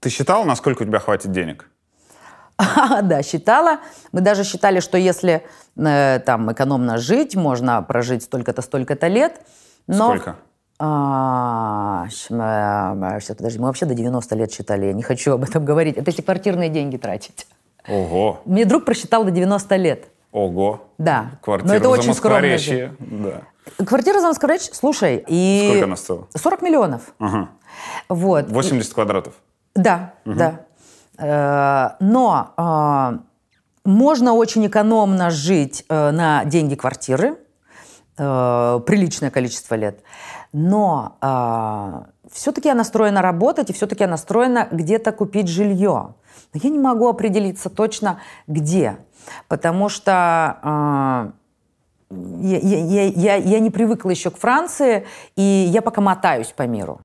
Ты считала, насколько у тебя хватит денег? да, считала. Мы даже считали, что если э, там экономно жить, можно прожить столько-то, столько-то лет. Сколько? А, э, э, сейчас, подожди, мы вообще до 90 лет считали, я не хочу об этом говорить. Это если квартирные деньги тратить. Ого. Мне друг просчитал до 90 лет. Ого. Да. Квартира Но это очень скромно. Да. Квартира за Москворечь, слушай, и... Сколько она стоила? 40 миллионов. Ага. Вот. 80 и... квадратов. Да, угу. да. Э, но э, можно очень экономно жить э, на деньги квартиры приличное количество лет. Но все-таки я настроена работать, и все-таки я настроена где-то купить жилье. Но я не могу определиться точно, где. Потому что я, я, я, я не привыкла еще к Франции, и я пока мотаюсь по миру.